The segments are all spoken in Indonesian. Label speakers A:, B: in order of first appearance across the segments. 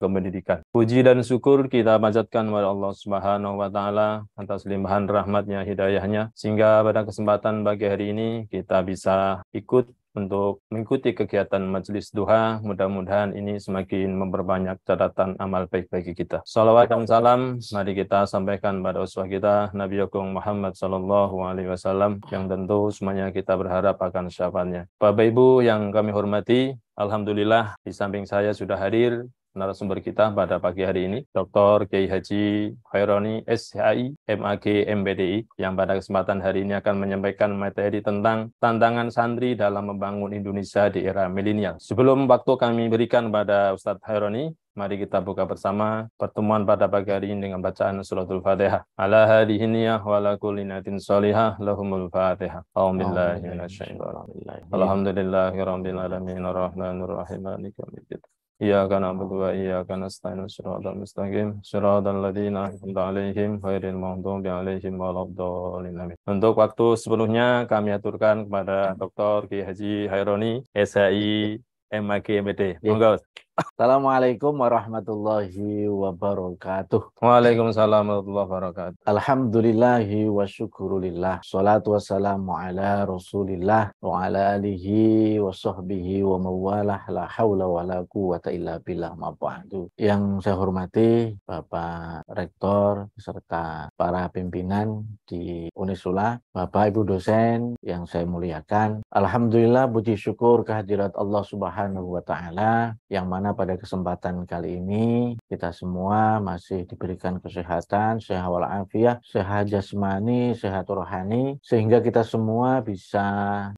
A: kependidikan. Puji dan syukur kita panjatkan kepada Allah Subhanahu wa taala atas limpahan rahmatnya hidayahnya sehingga pada kesempatan pagi hari ini kita bisa ikut untuk mengikuti kegiatan majelis duha. Mudah-mudahan ini semakin memperbanyak catatan amal baik bagi kita. Salawat dan salam mari kita sampaikan pada uswah kita Nabi Yogyakung Muhammad Sallallahu Alaihi Wasallam yang tentu semuanya kita berharap akan syafaatnya. Bapak Ibu yang kami hormati, Alhamdulillah di samping saya sudah hadir narasumber kita pada pagi hari ini, Dr. Kiai Haji Khaironi SHI MAG MBDI, yang pada kesempatan hari ini akan menyampaikan materi tentang tantangan santri dalam membangun Indonesia di era milenial. Sebelum waktu kami berikan pada Ustadz Khaironi, Mari kita buka bersama pertemuan pada pagi hari ini dengan bacaan suratul Fatihah. Ala hadhihi niyah wa la kulli natin salihah lahumul Fatihah. A'udzu billahi minasyaitonir rajim. Alhamdulillahirabbil alamin arrahmanir rahim maliki yaumiddin. Ya karena abdu wa iya kana stainu surat al-mustaqim Surat al-ladina hibda alaihim Khairin ma'udum bi alaihim wa'alabda alinami Untuk waktu sepenuhnya kami aturkan kepada Doktor Ki Haji Hayroni SHI MAKMD e Monggo
B: Assalamualaikum warahmatullahi wabarakatuh.
A: Waalaikumsalam warahmatullahi wabarakatuh.
B: Alhamdulillahi wa syukurulillah. Salatu wassalamu ala rasulillah wa ala alihi wa sahbihi wa mawalah la hawla wa la quwata illa billah ma'ba'du. Yang saya hormati Bapak Rektor serta para pimpinan di Unisula, Bapak Ibu dosen yang saya muliakan. Alhamdulillah puji syukur kehadirat Allah Subhanahu wa taala yang mana karena pada kesempatan kali ini kita semua masih diberikan kesehatan, sehat walafiat, sehat jasmani, sehat rohani, sehingga kita semua bisa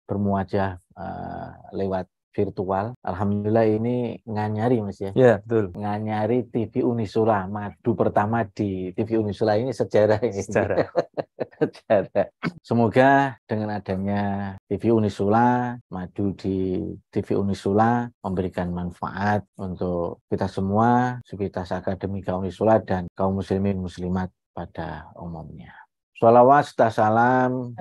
B: bermuajah uh, lewat virtual. Alhamdulillah ini nganyari mas ya. Iya betul. Nganyari TV Unisula, madu pertama di TV Unisula ini sejarah ini. Sejarah. Semoga dengan adanya TV Unisula, maju di TV Unisula memberikan manfaat untuk kita semua, Sivitas Akademika Unisula dan kaum muslimin muslimat pada umumnya. Salawat serta salam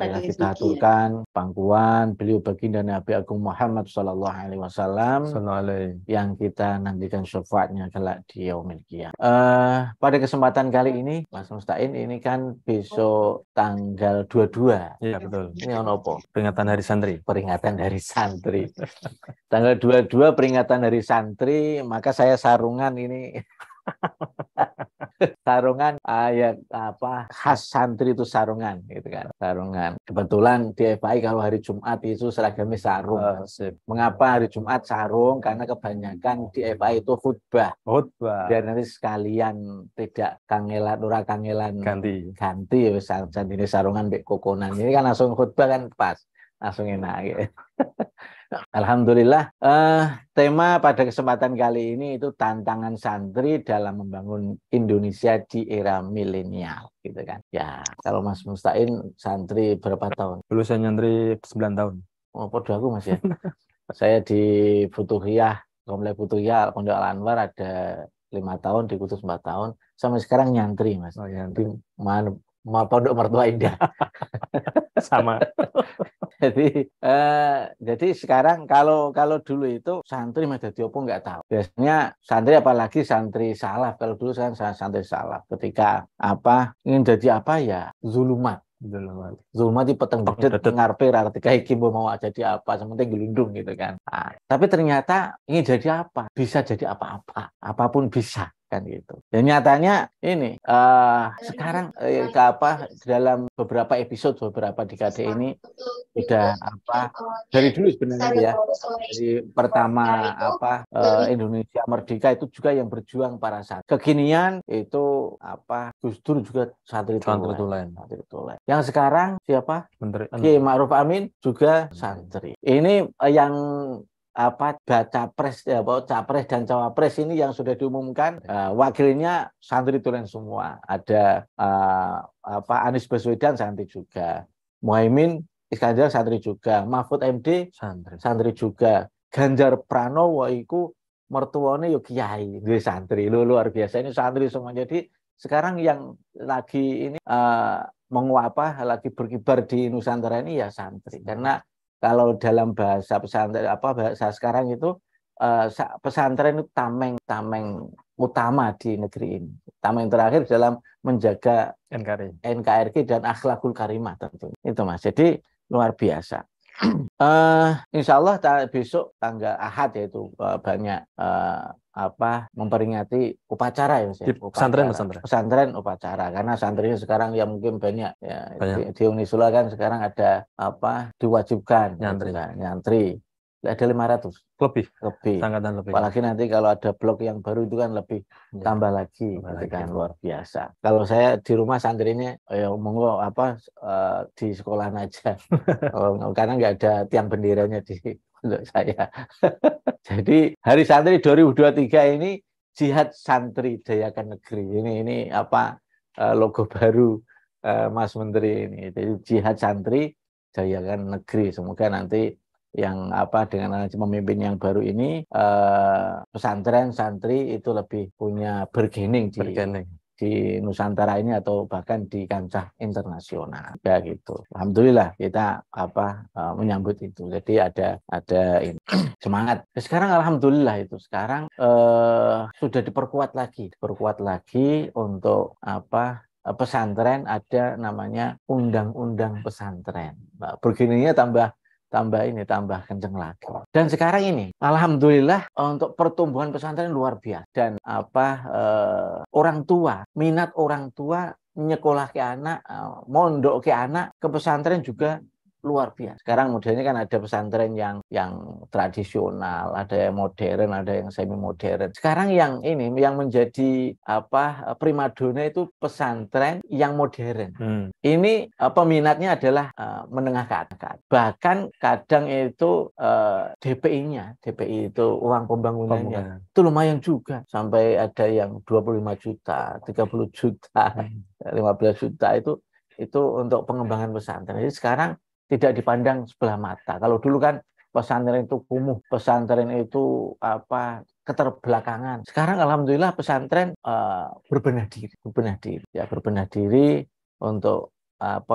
B: marilah kita ya. aturkan pangkuan beliau baginda Nabi Agung Muhammad Sallallahu Alaihi Wasallam yang kita nantikan syafaatnya kelak di yaumil qiyamah. Eh, uh, pada kesempatan kali ini Mas Mustain ini kan besok tanggal 22. Iya betul. Ini on opo? Peringatan Hari Santri. Peringatan Hari Santri. tanggal 22 peringatan Hari Santri maka saya sarungan ini sarungan ayat apa khas santri itu sarungan gitu kan sarungan kebetulan di FI kalau hari Jumat itu seragamnya sarung oh, mengapa hari Jumat sarung karena kebanyakan di FI itu khutbah khutbah biar nanti sekalian tidak kangelan ora kangelan ganti ganti ya wis ini sarungan bek kokonan ini kan langsung khutbah kan pas langsung enak. Gitu. Alhamdulillah, eh, tema pada kesempatan kali ini itu tantangan santri dalam membangun Indonesia di era milenial, gitu kan? Ya, kalau Mas Mustain santri berapa tahun? Dulu saya nyantri 9 tahun. Oh, podo aku Mas ya. saya di Butuhiyah, Komplek Butuhiyah, Pondok Al Anwar ada lima tahun, di Kudus empat tahun. Sampai sekarang nyantri Mas. Oh, nyantri. Di, pondok mertua indah. Sama. jadi eh, jadi sekarang kalau kalau dulu itu santri mah jadi opo nggak tahu. Biasanya santri apalagi santri salah. kalau dulu kan santri salah. ketika apa ingin jadi apa ya zulumat Zulmat. Zulmat di peteng dedet ngarpe arti ketika kimbo mau jadi apa, sementing gelundung gitu kan. Nah, tapi ternyata ini jadi apa? Bisa jadi apa-apa, apapun bisa kan gitu. Dan ya, nyatanya ini uh, sekarang uh, ke apa dalam beberapa episode beberapa dekade ini sudah apa dari dulu sebenarnya ya dari pertama apa uh, Indonesia merdeka itu juga yang berjuang para saat kekinian itu apa Gus Dur juga santri tulen. Santri tulen. Yang sekarang siapa? Menteri Kiai Ma'ruf Amin juga santri. Ini uh, yang apa baca pres ya eh, bahwa capres dan cawapres ini yang sudah diumumkan uh, wakilnya santri tulen semua ada uh, apa Anies Baswedan santri juga Muhaimin Iskandar santri juga Mahfud MD santri santri juga Ganjar Pranowo itu mertuanya Yogi kiai dari santri lu luar biasa ini santri semua jadi sekarang yang lagi ini uh, menguapah lagi berkibar di Nusantara ini ya santri karena kalau dalam bahasa pesantren apa bahasa sekarang itu eh, pesantren itu tameng tameng utama di negeri ini. Tameng terakhir dalam menjaga NKRI, NKRI dan akhlakul karimah tentu. Itu Mas. Jadi luar biasa. Uh, insya Allah ta besok tanggal Ahad yaitu uh, eh, banyak uh, apa memperingati upacara ya misalnya, upacara. Pesantren pesantren. Pesantren upacara karena santrinya sekarang ya mungkin banyak ya banyak. di, di Unisula kan sekarang ada apa diwajibkan nyantri. Gitu kan, nyantri ada 500 lebih lebih dan lebih apalagi nanti kalau ada blok yang baru itu kan lebih ya. tambah lagi tambah gitu lagi. kan luar biasa kalau saya di rumah santrinya ya monggo apa uh, di sekolah aja oh, karena nggak ada tiang benderanya di untuk saya jadi hari santri 2023 ini jihad santri dayakan negeri ini ini apa eh, logo baru eh, Mas Menteri ini jadi jihad santri dayakan negeri semoga nanti yang apa dengan pemimpin yang baru ini eh, pesantren santri itu lebih punya bergening di bergening di Nusantara ini atau bahkan di kancah internasional ya gitu alhamdulillah kita apa uh, menyambut itu jadi ada ada ini semangat ya, sekarang alhamdulillah itu sekarang uh, sudah diperkuat lagi diperkuat lagi untuk apa eh, pesantren ada namanya undang-undang pesantren. Nah, begininya tambah tambah ini tambah kenceng lagi. Dan sekarang ini alhamdulillah eh, untuk pertumbuhan pesantren luar biasa dan apa eh, orang tua, minat orang tua nyekolah ke anak, eh, mondok ke anak, ke pesantren juga luar biasa. Sekarang modelnya kan ada pesantren yang yang tradisional, ada yang modern, ada yang semi modern. Sekarang yang ini yang menjadi apa primadona itu pesantren yang modern. Hmm. Ini eh, peminatnya adalah uh, menengah ke atas. Bahkan kadang itu uh, eh, DPI-nya, DPI itu uang pembangunannya. Pembangunan. Itu lumayan juga. Sampai ada yang 25 juta, 30 juta, hmm. 15 juta itu itu untuk pengembangan pesantren. Jadi sekarang tidak dipandang sebelah mata. Kalau dulu kan pesantren itu kumuh, pesantren itu apa keterbelakangan. Sekarang alhamdulillah pesantren uh, berbenah diri, berbenah diri, ya berbenah diri untuk apa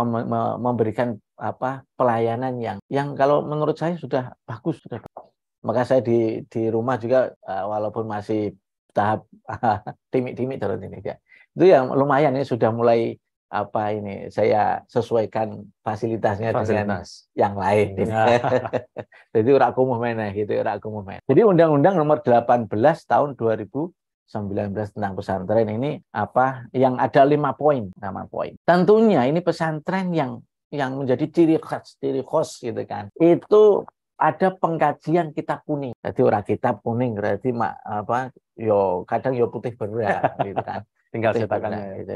B: memberikan apa pelayanan yang yang kalau menurut saya sudah bagus sudah. Maka saya di di rumah juga eh, walaupun masih tahap timik-timik terus ini ya. Itu yang lumayan ya sudah mulai apa ini saya sesuaikan fasilitasnya Fasilitas. dengan yang lain ya. jadi ora kumuh meneh gitu ora kumuh jadi undang-undang nomor 18 tahun 2019 tentang pesantren ini apa yang ada lima poin nama poin tentunya ini pesantren yang yang menjadi ciri khas ciri khas gitu kan itu ada pengkajian kitab kuning. Jadi orang kitab kuning berarti mak apa yo kadang yo putih berat gitu kan tinggal cetakannya gitu.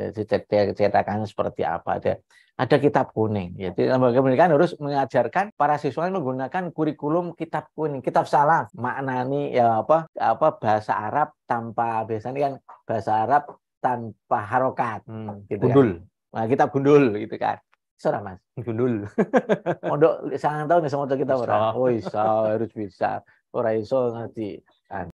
B: cetakannya seperti apa ada ada kitab kuning ya, jadi lembaga pendidikan harus mengajarkan para siswa menggunakan kurikulum kitab kuning kitab salaf maknani ya apa apa bahasa Arab tanpa biasanya kan bahasa Arab tanpa harokat hmm, gitu kan. gundul kan. nah, kitab gundul gitu kan Sora mas, gundul. Mondok sangat tahu nih sama kita orang. Oh bisa, harus bisa. Orang iso nanti Kan?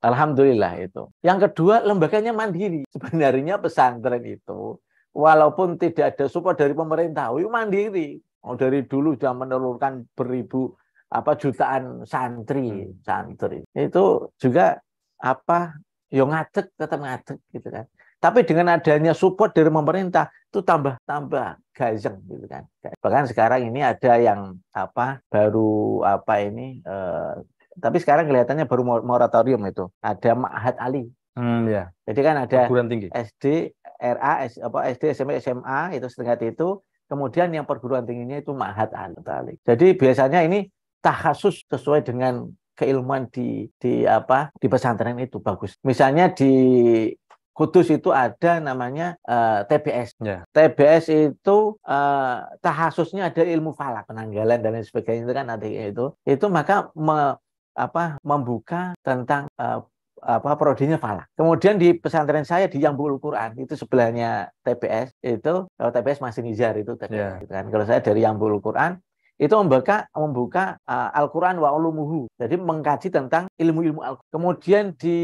B: Alhamdulillah itu. Yang kedua, lembaganya mandiri. Sebenarnya pesantren itu, walaupun tidak ada support dari pemerintah, itu mandiri. Oh, dari dulu sudah menelurkan beribu apa jutaan santri, hmm. santri. Itu juga apa yo ya ngadek tetap ngadek gitu kan. Tapi dengan adanya support dari pemerintah itu tambah tambah gajeng gitu kan. Bahkan sekarang ini ada yang apa baru apa ini eh, tapi sekarang kelihatannya baru moratorium itu. Ada Ma'had Ali. Hmm, ya. Jadi kan ada perguruan tinggi. SD, RA, S, apa, SD, SMP, SMA itu setengah itu. Kemudian yang perguruan tingginya itu Ma'had Ali. Jadi biasanya ini tahasus sesuai dengan keilmuan di di apa di pesantren itu bagus. Misalnya di Kudus itu ada namanya uh, eh, TBS. Yeah. TBS itu uh, eh, tahasusnya ada ilmu falak, penanggalan dan lain sebagainya itu kan ada itu. Itu maka me apa membuka tentang uh, apa prodinya Falak. Kemudian di pesantren saya di yang Quran itu sebelahnya TBS itu kalau eh, TBS masih Nizar itu TBS yeah. gitu kan. Kalau saya dari yang Quran itu membuka membuka uh, Al-Qur'an wa ulumuhu. Jadi mengkaji tentang ilmu-ilmu Al-Qur'an. Kemudian di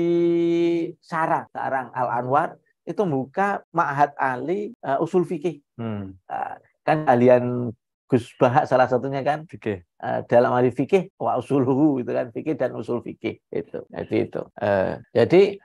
B: Sarang, Sarang Al-Anwar itu membuka Ma'had Ali uh, usul fikih. Hmm. Uh, kan kalian Gus Bahak salah satunya kan fikih. Uh, dalam ahli fikih wa usuluhu itu kan fikih dan usul fikih itu. Jadi itu. Uh, jadi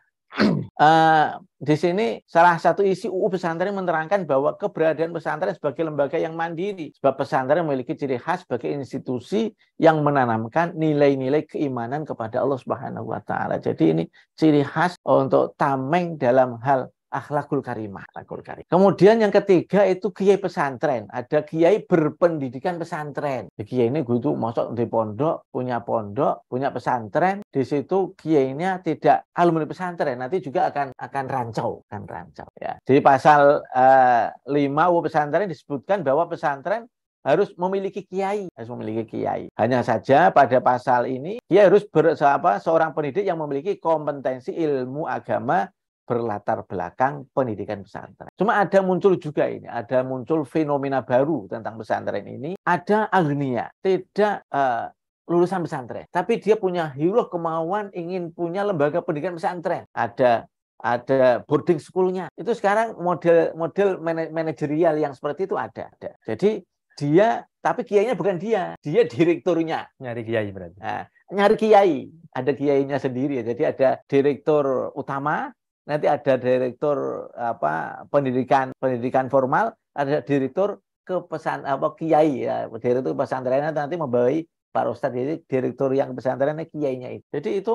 B: uh, di sini salah satu isi UU pesantren menerangkan bahwa keberadaan pesantren sebagai lembaga yang mandiri sebab pesantren memiliki ciri khas sebagai institusi yang menanamkan nilai-nilai keimanan kepada Allah Subhanahu wa taala. Jadi ini ciri khas untuk tameng dalam hal akhlakul karimah, akhlakul karimah. Kemudian yang ketiga itu kiai pesantren. Ada kiai berpendidikan pesantren. Ya, kiai ini gue tuh masuk di pondok, punya pondok, punya pesantren. Di situ kiainya tidak alumni pesantren, nanti juga akan akan rancau, akan rancau. Ya. Di pasal eh, lima uh, pesantren disebutkan bahwa pesantren harus memiliki kiai, harus memiliki kiai. Hanya saja pada pasal ini dia harus ber, apa, seorang pendidik yang memiliki kompetensi ilmu agama berlatar belakang pendidikan pesantren. Cuma ada muncul juga ini, ada muncul fenomena baru tentang pesantren ini. Ada agnia, tidak uh, lulusan pesantren, tapi dia punya hero kemauan ingin punya lembaga pendidikan pesantren. Ada ada boarding schoolnya. Itu sekarang model-model manajerial yang seperti itu ada. ada. Jadi dia tapi kiainya bukan dia, dia direkturnya. Nyari kiai berarti. Nah, nyari kiai, ada kiainya sendiri. Jadi ada direktur utama, nanti ada direktur apa pendidikan pendidikan formal ada direktur ke pesan apa kiai ya direktur pesantren nanti membawai pak ustadz jadi direktur yang pesantren kiainya itu jadi itu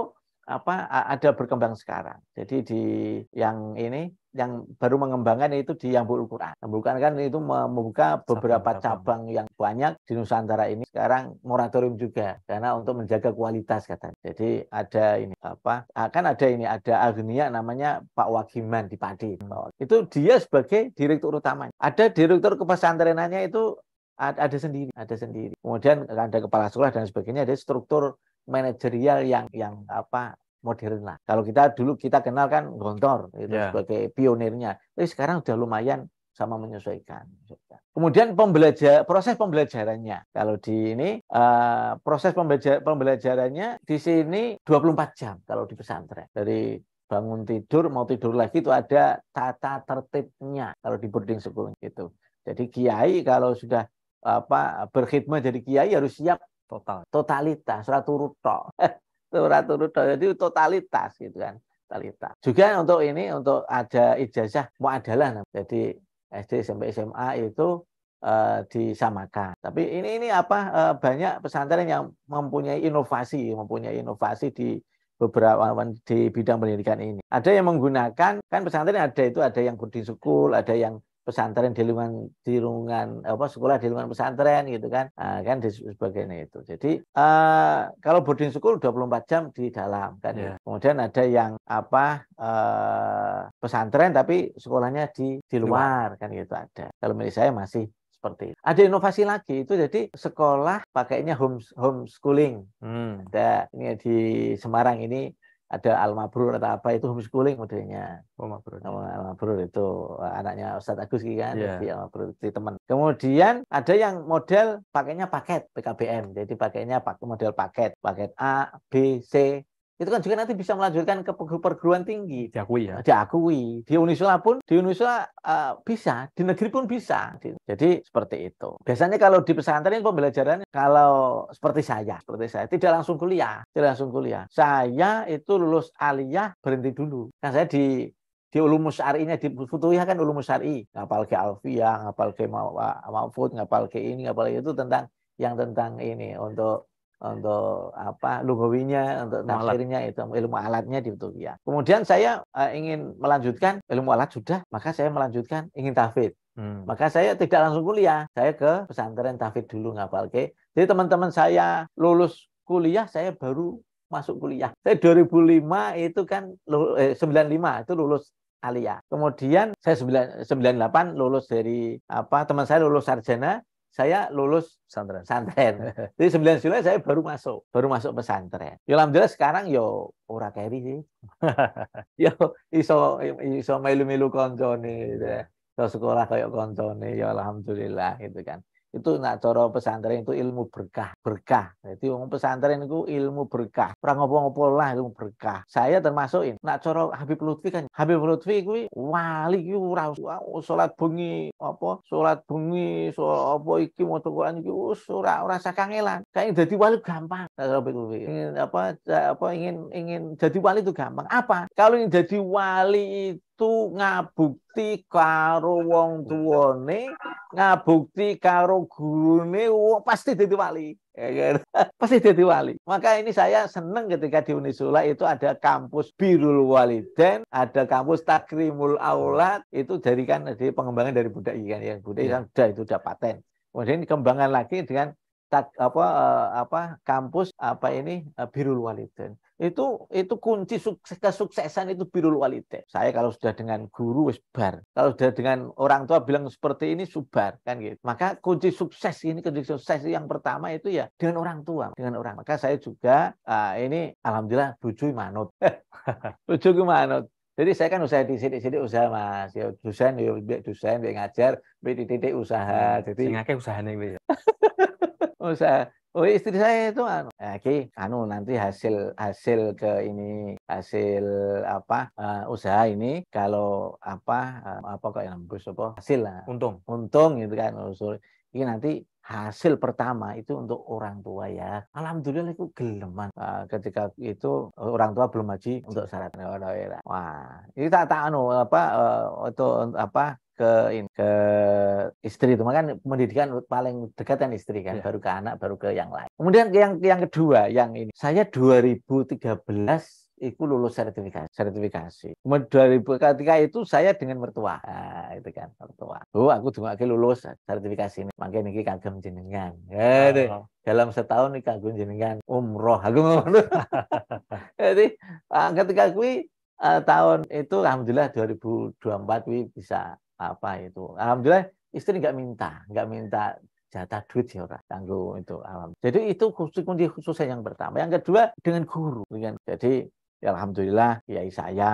B: apa ada berkembang sekarang jadi di yang ini yang baru mengembangkan itu di yang Quran. Bukan kan itu membuka beberapa cabang yang banyak di Nusantara ini. Sekarang moratorium juga karena untuk menjaga kualitas kata. Jadi ada ini apa? Akan ah, ada ini ada Agnia namanya Pak Wagiman di Padi. Itu dia sebagai direktur utama. Ada direktur kepesantrenannya itu ada sendiri, ada sendiri. Kemudian ada kepala sekolah dan sebagainya, ada struktur manajerial yang yang apa modern lah. Kalau kita dulu kita kenal kan Gontor itu yeah. sebagai pionirnya. Tapi sekarang sudah lumayan sama menyesuaikan. Kemudian pembelajar proses pembelajarannya. Kalau di ini uh, proses pembelajar, pembelajarannya di sini 24 jam kalau di pesantren. Dari bangun tidur mau tidur lagi itu ada tata tertibnya kalau di boarding school gitu. Jadi kiai kalau sudah apa berkhidmat jadi kiai harus siap total totalitas ratu turu turut turut jadi totalitas gitu kan totalitas juga untuk ini untuk ada ijazah mau muadalah jadi SD SMP SMA itu e, disamakan tapi ini ini apa e, banyak pesantren yang mempunyai inovasi mempunyai inovasi di beberapa di bidang pendidikan ini ada yang menggunakan kan pesantren ada itu ada yang boarding school ada yang pesantren di lingkungan di lingkungan apa sekolah di lingkungan pesantren gitu kan uh, kan di sebagainya itu jadi uh, kalau boarding school 24 jam di dalam kan yeah. Ya. kemudian ada yang apa uh, pesantren tapi sekolahnya di di luar, kan gitu ada kalau milik saya masih seperti itu. Ada inovasi lagi itu jadi sekolah pakainya home homeschooling. Hmm. Ada ini di Semarang ini ada al atau apa itu homeschooling modelnya. Oh, iya. al itu eh, anaknya Ustadz Agus gitu kan, yeah. jadi Al-Mabrur itu teman. Kemudian ada yang model pakainya paket PKBM, jadi pakainya pakai model paket, paket A, B, C, itu kan juga nanti bisa melanjutkan ke perguruan tinggi. Diakui ya. Diakui. Di Unisula pun, di Unisula uh, bisa, di negeri pun bisa. Jadi seperti itu. Biasanya kalau di pesantren pembelajaran kalau seperti saya, seperti saya tidak langsung kuliah, tidak langsung kuliah. Saya itu lulus aliyah berhenti dulu. Kan saya di di ulum syar'inya di futuhiyah kan ulumus syar'i ngapal ke alfiyah ngapal ke ma'fud ngapal ke ini ngapal itu tentang yang tentang ini untuk untuk iya. apa lugawinya, untuk tafsirnya itu ilmu alatnya di Utopia. Kemudian saya uh, ingin melanjutkan ilmu alat sudah, maka saya melanjutkan ingin tafid. Hmm. Maka saya tidak langsung kuliah, saya ke pesantren tafid dulu ngapal ke. Jadi teman-teman saya lulus kuliah, saya baru masuk kuliah. Saya 2005 itu kan eh, 95 itu lulus Alia. Kemudian saya 98 lulus dari apa teman saya lulus sarjana, saya lulus pesantren. Santren. Jadi sembilan saya baru masuk, baru masuk pesantren. Ya alhamdulillah sekarang yo ya ora keri sih. yo ya, iso iso melu-melu koncone gitu ya. Iya. sekolah kayak koncone ya alhamdulillah gitu kan itu nak cara pesantren itu ilmu berkah berkah jadi wong pesantren itu ilmu berkah ora ngopo-ngopo lah ilmu berkah saya termasukin nak cara Habib Lutfi kan Habib Lutfi kuwi wali kuwi ora salat bengi apa salat bengi sholat apa iki maca Quran iki ora ora sakangelan kayak jadi wali gampang nah, Habib Lutfi ingin apa apa ingin ingin jadi wali itu gampang apa kalau ingin jadi wali itu ngabukti karo wong tuwane, ngabukti karo gurune, pasti dadi wali. Ya kan? pasti ditiwali. wali. Maka ini saya seneng ketika di Unisula itu ada kampus Birul Waliden, ada kampus Takrimul Aulad, itu dari kan dari pengembangan dari budaya kan ya, iya. yang budaya ikan sudah itu sudah paten. Kemudian dikembangkan lagi dengan tak, apa eh, apa kampus apa ini eh, Birul Waliden itu itu kunci sukses, kesuksesan itu birul walidain. Saya kalau sudah dengan guru wis bar. Kalau sudah dengan orang tua bilang seperti ini subar kan gitu. Maka kunci sukses ini kunci sukses yang pertama itu ya dengan orang tua, dengan orang. Maka saya juga uh, ini alhamdulillah bujuy manut. bujuy manut. Jadi saya kan usaha di sini sini usaha Mas. Ya dosen ya dosen ya ngajar, titik-titik usaha. Hmm, Jadi ngake
A: usahane kuwi. Ya.
B: usaha Oh iya, istri saya itu anu, ya, ki, anu nanti hasil hasil ke ini hasil apa uh, usaha ini kalau apa uh, apa kok yang nembus apa hasil lah. Eh, untung. Untung gitu kan. usul oh, Ini nanti hasil pertama itu untuk orang tua ya. Alhamdulillah itu geleman uh, ketika itu orang tua belum haji untuk syarat. Ya. Wah, ini tak tak anu apa uh, itu apa ke ini, ke istri itu kan pendidikan paling dekat kan istri kan yeah. baru ke anak baru ke yang lain kemudian yang yang kedua yang ini saya 2013 itu lulus sertifikasi sertifikasi kemudian 2003 itu saya dengan mertua nah, itu kan mertua oh aku cuma lulus sertifikasi ini makanya ini kagum jenengan ya, oh. dalam setahun ini kagum jenengan umroh aku ngono jadi ah, ketika aku uh, eh, tahun itu alhamdulillah 2024 wi bisa apa itu. Alhamdulillah istri nggak minta, nggak minta jatah duit sih ya, orang tanggung itu alam. Jadi itu kunci kunci khususnya yang pertama. Yang kedua dengan guru. Dengan jadi ya alhamdulillah kiai saya,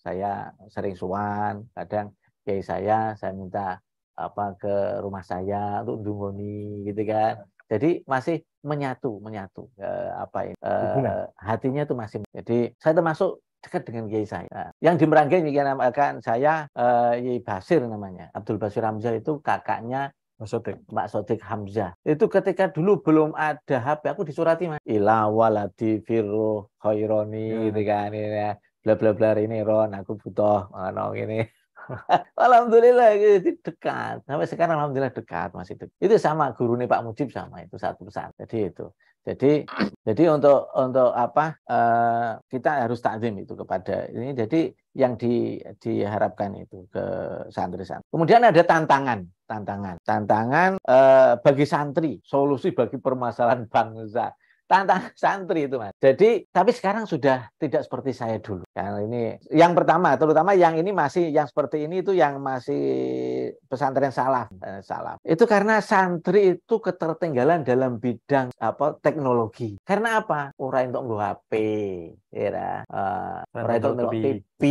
B: saya sering suan, kadang kiai saya saya minta apa ke rumah saya untuk dungoni gitu kan. Jadi masih menyatu, menyatu eh, apa ini ya, eh, hatinya tuh masih. Jadi saya termasuk dekat dengan kiai nah, saya. Yang di Meranggen yang namakan saya Kiai uh, Basir namanya. Abdul Basir Hamzah itu kakaknya Mbak Sodik. Mbak Sodik Hamzah. Itu ketika dulu belum ada HP aku disurati mas. Ila waladi firu khaironi ya. gitu kan ini ya. Bla bla bla ini Ron aku butuh ngono ini. alhamdulillah itu dekat. Sampai sekarang alhamdulillah dekat masih dekat. Itu sama guru nih Pak Mujib sama itu satu pesan. Jadi itu. Jadi jadi untuk untuk apa uh, kita harus takzim itu kepada ini. Jadi yang di, diharapkan itu ke santri-santri. Kemudian ada tantangan, tantangan, tantangan eh, bagi santri, solusi bagi permasalahan bangsa tantang santri itu mas. Jadi tapi sekarang sudah tidak seperti saya dulu. Karena ini yang pertama, terutama yang ini masih yang seperti ini itu yang masih pesantren salaf, eh, salaf. Itu karena santri itu ketertinggalan dalam bidang apa teknologi. Karena apa? Orang untuk nggak HP, ya, eh, orang untuk nggak TV.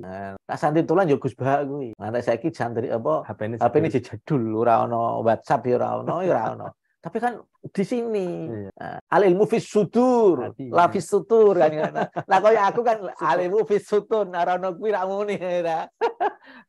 B: Nah, santri tulan lah gus bah gue. Nanti saya kira santri apa? HP ini, HP ini jadul, ora no WhatsApp, ora no, ora no. Tapi kan di sini iya. uh, nah, ilmu fis sudur, lafis la iya. fis sutur kan. nah, kalau ya aku kan al ilmu fis sutur, narono kuwi ra muni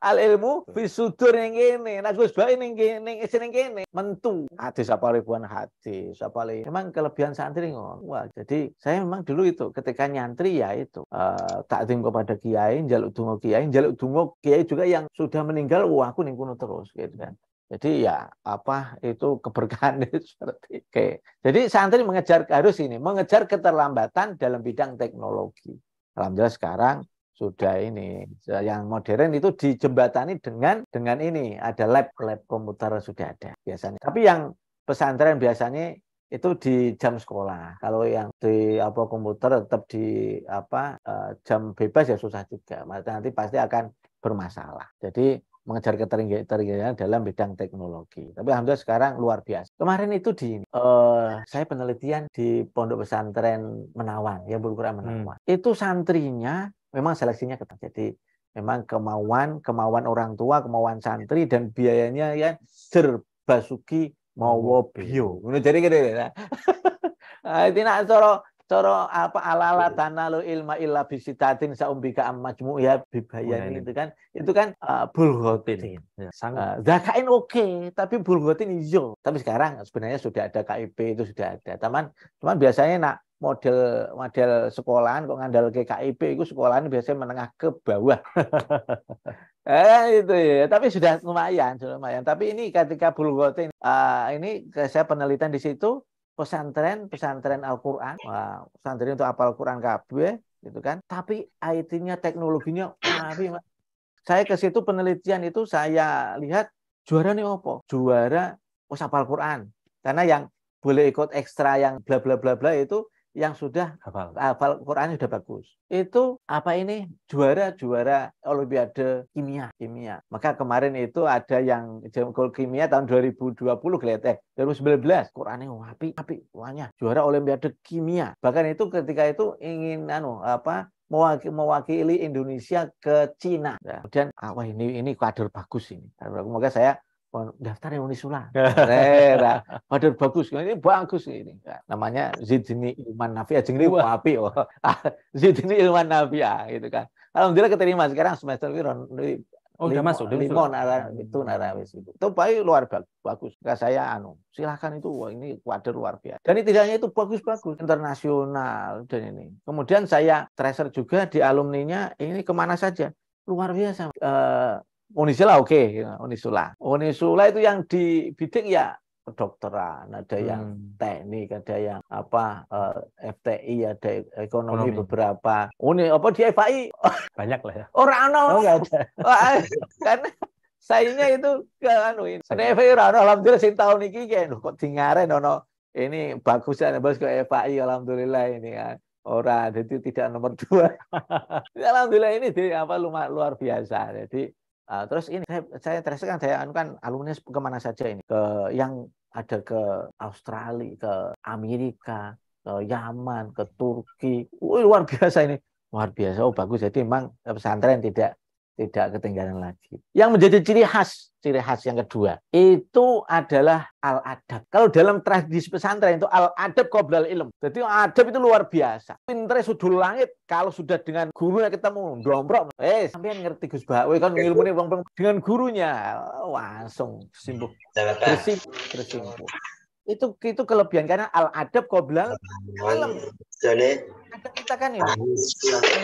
B: al ilmu fis sudur ning kene, nah Gus Bae ning kene, ning kene mentu. Hadis apa ribuan hadis, apa li. Memang kelebihan santri ngono. Wah, jadi saya memang dulu itu ketika nyantri ya itu uh, eh, takzim kepada kiai, njaluk donga kiai, njaluk donga kiai juga yang sudah meninggal, wah aku ning kuno terus gitu kan. Jadi ya apa itu keberkahan itu seperti oke. Jadi santri mengejar harus ini mengejar keterlambatan dalam bidang teknologi. Alhamdulillah sekarang sudah ini yang modern itu dijembatani dengan dengan ini ada lab lab komputer sudah ada biasanya. Tapi yang pesantren biasanya itu di jam sekolah. Kalau yang di apa komputer tetap di apa eh, jam bebas ya susah juga. Nanti pasti akan bermasalah. Jadi mengejar ketertinggian dalam bidang teknologi. Tapi alhamdulillah sekarang luar biasa. Kemarin itu di uh, saya penelitian di Pondok Pesantren Menawan, ya Bulgura hmm. Menawan. Hmm. Itu santrinya memang seleksinya ketat. Jadi memang kemauan kemauan orang tua, kemauan santri dan biayanya ya serbasuki mau bio. Jadi gitu ya. Nah, ah, itu nak Coro apa ala-ala lo ilma illa bisitatin saumbika amajmu ya bibayani itu kan itu kan uh, bulgotin.
A: Ya, iya. eh, sangat. Uh,
B: zakain oke, okay, tapi bulgotin hijau. Tapi sekarang sebenarnya sudah ada KIP itu sudah ada. Taman cuman biasanya nak model model sekolahan kok ngandel ke KIP itu sekolahan biasanya menengah ke bawah. eh itu ya, tapi sudah lumayan, sudah lumayan. Tapi ini ketika bulgotin uh, ini saya penelitian di situ pesantren, pesantren Al-Qur'an. pesantren untuk apal Al-Qur'an kabeh gitu kan. Tapi IT-nya, teknologinya tapi Saya ke situ penelitian itu saya lihat juara nih opo? Juara usaha apal Qur'an. Karena yang boleh ikut ekstra yang bla bla bla bla itu yang sudah hafal, hafal Quran sudah bagus. Itu apa ini juara-juara Olimpiade kimia, kimia. Maka kemarin itu ada yang jengkol kimia tahun 2020 kelihatan eh, 2019 Qurannya wapi, wapi, wanya juara Olimpiade kimia. Bahkan itu ketika itu ingin anu apa mewakili, Indonesia ke Cina. Nah, kemudian ah, wah ini ini kader bagus ini. Nah, Maka saya daftar yang Unisula. Padahal bagus, ini bagus ini. Nah, namanya Zidni Ilman Nafia, jengri api oh. Ah, Zidni Ilman Nafia ah, gitu kan. Alhamdulillah keterima sekarang semester ini Oh, udah masuk. Limon, arah hmm. itu, arah itu. Itu baik luar bagus. Enggak saya anu. Silahkan itu wah, ini kuader luar biasa. Dan tidak hanya itu bagus-bagus internasional dan ini. Kemudian saya tracer juga di alumninya ini kemana saja luar biasa. Uh, Unisula oke, okay. Unisula. Unisula itu yang di bidik ya kedokteran, ada hmm. yang teknik, ada yang apa eh, FTI, ada ekonomi, ekonomi. beberapa. Uni apa di FAI? Banyak lah ya. Orang no Oh, ada. Karena sayangnya itu ke anu ini. FAI orang alhamdulillah sih tahun iki lho kok dingaren ono ini bagus ya bagus ke FAI alhamdulillah ini kan. Ora jadi tidak nomor dua. alhamdulillah ini di apa luar biasa. Jadi Uh, terus ini saya, saya terasa kan saya anu kan alumni kemana saja ini ke yang ada ke Australia, ke Amerika, ke Yaman, ke Turki. Wih, luar biasa ini. Luar biasa. Oh bagus. Jadi memang eh, pesantren tidak tidak ketinggalan lagi. Yang menjadi ciri khas, ciri khas yang kedua, itu adalah al-adab. Kalau dalam tradisi pesantren itu al-adab qoblal ilm. Jadi adab itu luar biasa. Pintere sudul langit kalau sudah dengan gurunya ketemu domprok, eh sampean ngerti Gus Bah, kan ilmune wong dengan gurunya langsung simbuh. Bersih, bersimpuh itu itu kelebihan karena al adab kau bilang alam kita kan ya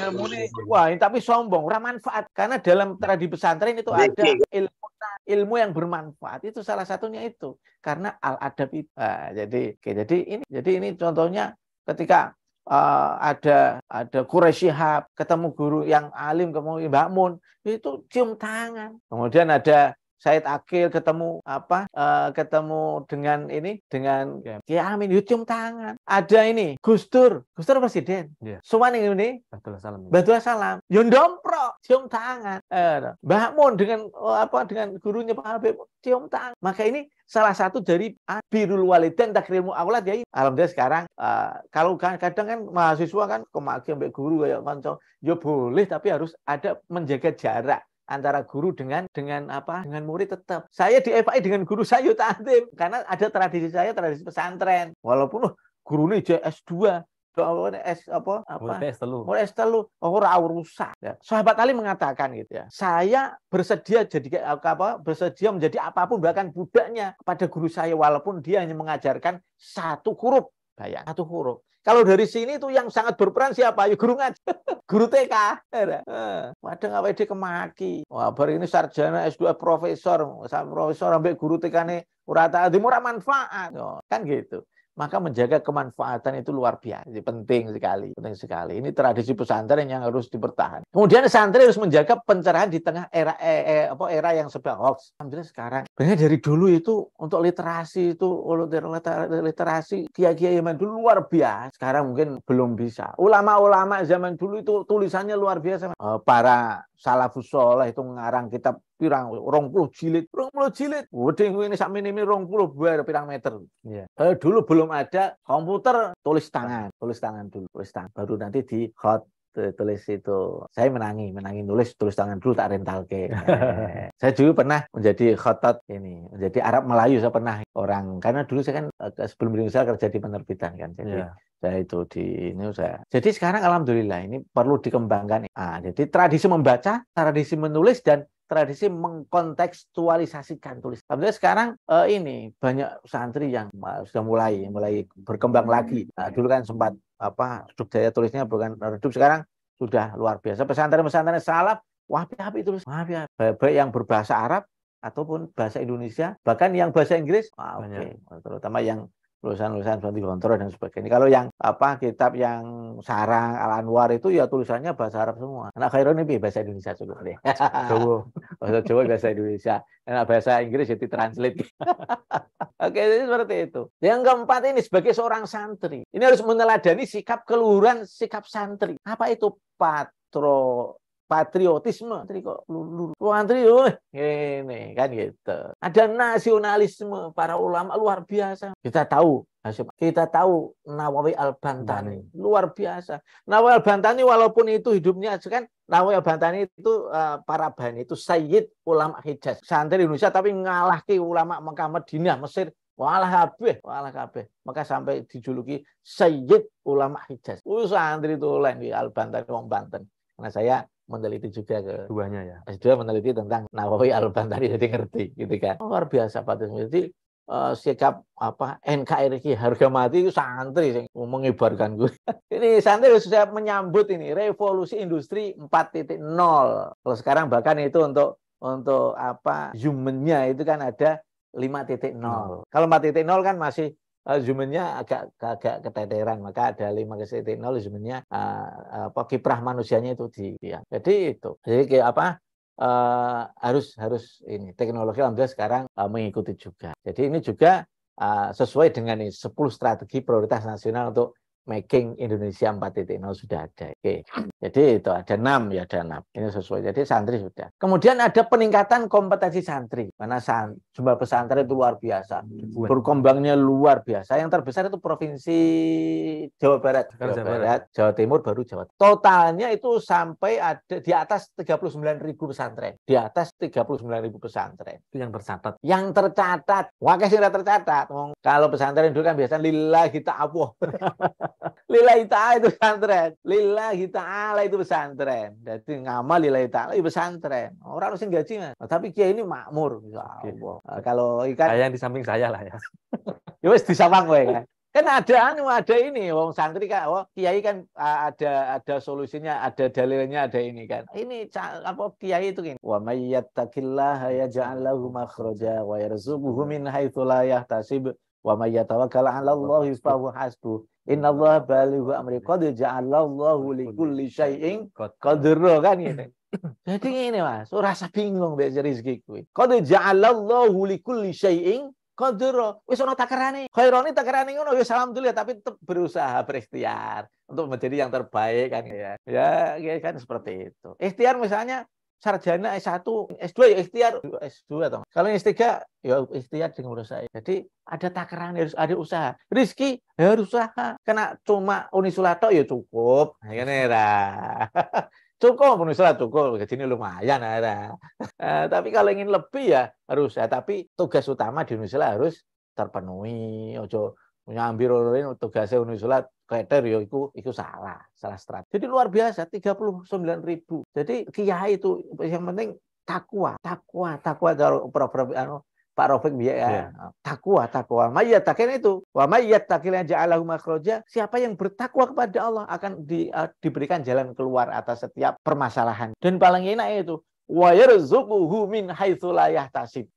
B: ilmu ya, nih wah ini tapi sombong ramah manfaat karena dalam tradisi pesantren itu ada ilmu ilmu yang bermanfaat itu salah satunya itu karena al adab itu nah, jadi oke, jadi ini jadi ini contohnya ketika uh, ada ada Quraisy ketemu guru yang alim ketemu Mbak itu cium tangan kemudian ada Said Akil ketemu apa uh, ketemu dengan ini dengan Kiai yeah. Amin cium tangan ada ini Gus Dur Gus Dur presiden yeah. Suman ini ini Batul Salam Batul Salam Yondompro cium tangan eh, Mbak Mun dengan oh, apa dengan gurunya Pak Habib cium tangan maka ini salah satu dari birul walidain takrimu aulad ya alhamdulillah sekarang uh, kalau kan kadang kan mahasiswa kan kemaki sampai guru kayak kanca ya boleh tapi harus ada menjaga jarak antara guru dengan dengan apa dengan murid tetap saya di FAI dengan guru saya tatim karena ada tradisi saya tradisi pesantren walaupun oh, guru ini S2 doawan es apa apa mulai es telu Oh, rau telu rusak ya. sahabat Ali mengatakan gitu ya saya bersedia jadi apa bersedia menjadi apapun bahkan budaknya kepada guru saya walaupun dia hanya mengajarkan satu huruf bayang satu huruf. Kalau dari sini tuh yang sangat berperan siapa? Ya guru ngaji. guru TK. nggak? pede kemaki. Wah, baru ini sarjana S2 profesor, profesor sampai guru TK nih, urata tak manfaat. Oh, kan gitu maka menjaga kemanfaatan itu luar biasa penting sekali penting sekali ini tradisi pesantren yang harus dipertahan kemudian santri harus menjaga pencerahan di tengah era eh, eh, apa era yang sebab hoax alhamdulillah sekarang banyak dari dulu itu untuk literasi itu literasi kia kiai zaman dulu luar biasa sekarang mungkin belum bisa ulama-ulama zaman dulu itu tulisannya luar biasa eh, para salafus itu ngarang kitab pirang 20 jilid, 20 jilid. Weding ini sak minimi 20 bar pirang meter. Yeah. Eh, dulu belum ada komputer tulis tangan, tulis tangan dulu, tulis tangan. Baru nanti di hot tulis itu saya menangi menangi nulis tulis tangan dulu tak rental ke eh, saya dulu pernah menjadi khotot ini menjadi Arab Melayu saya pernah orang karena dulu saya kan eh, sebelum berusaha Indonesia kerja di penerbitan kan jadi yeah. saya itu di ini saya jadi sekarang alhamdulillah ini perlu dikembangkan ah jadi tradisi membaca tradisi menulis dan tradisi mengkontekstualisasikan tulis. alhamdulillah sekarang eh, ini banyak santri yang eh, sudah mulai mulai berkembang lagi. Nah, dulu kan sempat apa redup daya tulisnya bukan redup sekarang sudah luar biasa. Pesantren-pesantren salaf wahabi itu wahabi ya, baik yang berbahasa Arab ataupun bahasa Indonesia bahkan yang bahasa Inggris ah, oke okay. terutama yang tulisan-tulisan seperti Gontor dan sebagainya. Kalau yang apa kitab yang Sarang Al Anwar itu ya tulisannya bahasa Arab semua. Anak Khairun ini bahasa Indonesia juga ya. deh. Jawa. bahasa Jawa bahasa Indonesia. Enak bahasa Inggris jadi translate. Oke, jadi seperti itu. Yang keempat ini sebagai seorang santri. Ini harus meneladani sikap keluhuran sikap santri. Apa itu patro patriotisme. Antri kok lulu. Wong antri ini kan gitu. Ada nasionalisme para ulama luar biasa. Kita tahu kita tahu Nawawi Al-Bantani, nah, luar biasa. Nawawi Al-Bantani walaupun itu hidupnya kan Nawawi Al-Bantani itu uh, para bani itu sayyid ulama Hijaz. Santri Indonesia tapi ngalahki ulama Mekah Madinah, Mesir Walah kabeh, walah kabeh. Maka sampai dijuluki Sayyid Ulama Hijaz. usah santri lain di Al-Bantani wong Banten. Karena saya meneliti juga ke duanya ya. S2 meneliti tentang Nawawi Alban tadi jadi ngerti gitu kan. Oh, luar biasa Pak Tismi. Jadi uh, sikap apa NKRI harga mati itu santri sing mengibarkan gue. ini santri sudah menyambut ini revolusi industri 4.0. Kalau sekarang bahkan itu untuk untuk apa humannya itu kan ada 5.0. Hmm. Kalau 4.0 kan masih humannya eh, agak agak keteteran maka ada lima kesetiaan nol humannya uh, eh, eh, apa kiprah manusianya itu di ya. jadi itu jadi kayak apa uh, harus harus ini teknologi alhamdulillah sekarang uh, mengikuti juga jadi ini juga uh, sesuai dengan ini, 10 strategi prioritas nasional untuk making Indonesia 4.0 sudah ada oke okay. Jadi itu ada enam ya ada enam. Ini sesuai. Jadi santri sudah. Kemudian ada peningkatan kompetensi santri. karena san, jumlah pesantren itu luar biasa. Berkembangnya luar biasa. Yang terbesar itu provinsi Jawa Barat. Jawa, Jawa Barat, Jawa Timur baru Jawa. Totalnya itu sampai ada di atas tiga puluh sembilan ribu pesantren. Di atas tiga puluh sembilan ribu pesantren. Itu yang tercatat. Yang tercatat. Wah, sih tercatat. Kalau pesantren dulu kan biasanya lillahi ta'awuh. lillahi ta'awuh itu pesantren. Lillahi ta'awuh taala itu pesantren. Jadi ngamal ya lillahi taala ya itu pesantren. Orang harus gaji Mas. Nah, tapi kiai ini makmur. Ya Allah. Nah, kalau ikan Kayak yang di samping saya lah ya. ya wis disawang kowe kan. Kan ada anu ada ini wong santri kan oh, kiai kan ada ada solusinya, ada dalilnya, ada ini kan. Ini apa kiai itu kan. Wa may yattaqillaha yaj'al lahu makhraja wa yarzuquhu min haitsu la yahtasib wa may yatawakkal 'ala fa huwa hasbuh. Inna Allah balighu amri qad ja'alallahu li kulli syai'in qadra kan ini? Jadi ini Mas, rasa bingung mbek rezeki kuwi. Qad ja'alallahu li kulli syai'in qadra. Wis ana takarane. Khairane takarane ngono ya alhamdulillah tapi tetap berusaha berikhtiar untuk menjadi yang terbaik kan ya. Ya, ya kan seperti itu. Ikhtiar misalnya sarjana S1, S2 ya ikhtiar, S2 atau Kalau S3 ya ikhtiar dengan menurut saya. Jadi ada takaran harus ada usaha. Rizki harus usaha. Karena cuma unisulato ya cukup. Nah, ya nera cukup unisulato cukup ke sini lumayan ada uh, eh, tapi kalau ingin lebih ya harus ya tapi tugas utama di unisulato harus terpenuhi ojo nyambi ronoin tugasnya Uni sholat kleter yo ya, iku iku salah, salah strategi. Jadi luar biasa tiga puluh sembilan ribu. Jadi kiai itu yang penting takwa, takwa, takwa kalau program anu Pak Rofiq biar ya. Iya. Takwa, takwa. mayat takin itu. Wa mayat takin ja'alahu makhraja. Siapa yang bertakwa kepada Allah akan di, uh, diberikan jalan keluar atas setiap permasalahan. Dan paling enak itu wa min haitsu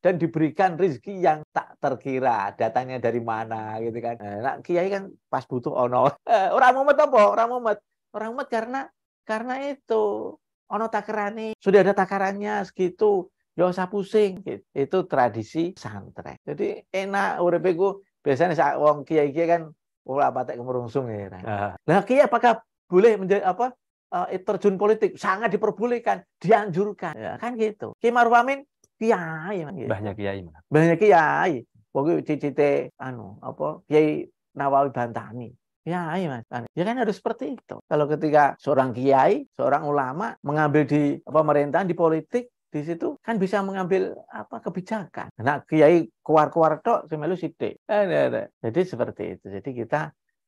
B: dan diberikan rezeki yang tak terkira datanya dari mana gitu kan nah kiai kan pas butuh ono eh, orang mumet apa orang mumet orang mumet karena karena itu ono takarane sudah ada takarannya segitu Gak usah pusing. Gitu. Itu tradisi santri Jadi enak bego biasanya saat wong kiai-kiai kan ulah patek kemurungsung ya. Nah, kiai apakah boleh menjadi apa? Eh, terjun politik sangat diperbolehkan, dianjurkan, ya, kan gitu. Ki Maruf Amin kiai, gitu. banyak kiai, banyak kiai. Pokoknya cct anu apa kiai Nawawi Bantani. Ya, iya, Mas. Kan. Ya kan harus seperti itu. Kalau ketika seorang kiai, seorang ulama mengambil di pemerintahan di politik, di situ kan bisa mengambil apa kebijakan. Nah, kiai keluar-keluar tok semelu sithik. Nah, nah, nah. Jadi seperti itu. Jadi kita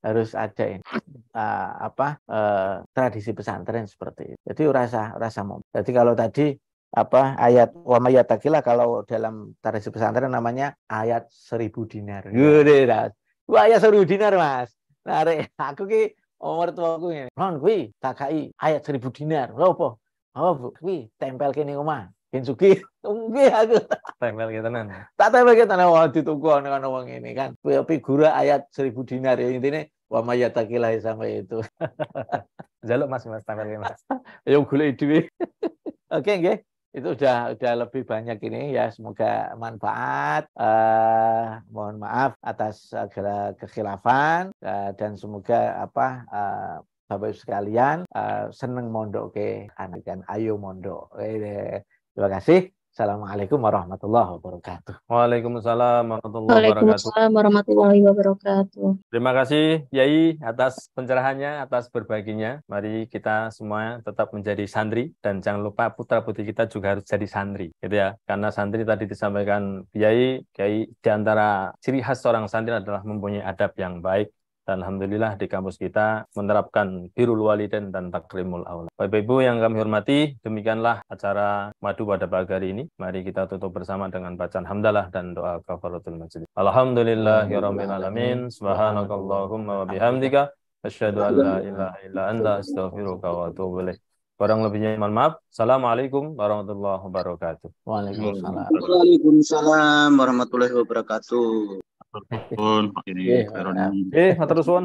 B: harus ada ini uh, apa uh, tradisi pesantren seperti itu. Jadi rasa rasa mau. Jadi kalau tadi apa ayat wamayatakila kalau dalam tradisi pesantren namanya ayat seribu dinar. Gede ya. Wah ayat seribu dinar mas. Nah, aku ki omor aku ini. Non kui takai ayat seribu dinar. lo apa Oh, kui tempel kini rumah. Kinsuki tunggu Nggih ya, aku. Tempel kita nana. Tak tempel nana waktu itu gua nengan uang ini kan. tapi gura ayat seribu dinar ya intinya Wamaya yatakilah sampai itu. Jaluk Mas Mas tampil Mas. Ayo golek dhewe. Oke nggih. Itu sudah sudah lebih banyak ini ya semoga manfaat. Uh, mohon maaf atas segala kekhilafan uh, dan semoga apa uh, Bapak Ibu sekalian uh, seneng mondok ke anak dan ayo mondok. Terima kasih. Assalamualaikum warahmatullahi wabarakatuh.
A: Waalaikumsalam warahmatullahi wabarakatuh. Waalaikumsalam
B: warahmatullahi wabarakatuh.
A: Terima kasih Yai atas pencerahannya, atas berbaginya. Mari kita semua tetap menjadi santri dan jangan lupa putra putri kita juga harus jadi santri, gitu ya. Karena santri tadi disampaikan Yai, Yai di antara ciri khas seorang santri adalah mempunyai adab yang baik, dan alhamdulillah di kampus kita menerapkan birul walidain dan takrimul aula. Bapak Ibu yang kami hormati, demikianlah acara madu pada pagi hari ini. Mari kita tutup bersama dengan bacaan hamdalah dan doa kafaratul masjid. Alhamdulillahirabbil alamin. Subhanakallahumma wa bihamdika asyhadu an la ilaha illa anta astaghfiruka wa atubu ilaik. lebihnya mohon maaf. Assalamualaikum warahmatullahi wabarakatuh.
B: Waalaikumsalam. Waalaikumsalam warahmatullahi wabarakatuh. Betul,
A: Pak su